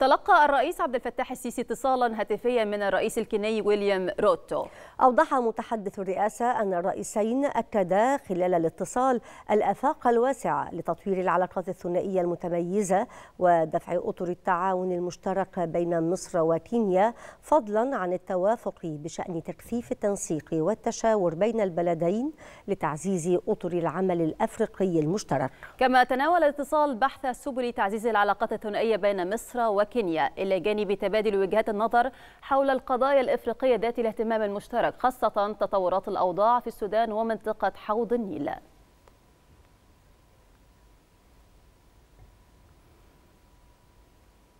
تلقى الرئيس عبد الفتاح السيسي اتصالا هاتفيا من الرئيس الكيني ويليام روتو أوضح متحدث الرئاسة أن الرئيسين أكدا خلال الاتصال الآفاق الواسعة لتطوير العلاقات الثنائية المتميزة ودفع أطر التعاون المشترك بين مصر وكينيا فضلا عن التوافق بشأن تكثيف التنسيق والتشاور بين البلدين لتعزيز أطر العمل الأفريقي المشترك كما تناول الاتصال بحث سبل تعزيز العلاقات الثنائية بين مصر وكينيا وكينيا إلى جانب تبادل وجهات النظر حول القضايا الإفريقية ذات الاهتمام المشترك خاصة تطورات الأوضاع في السودان ومنطقة حوض النيل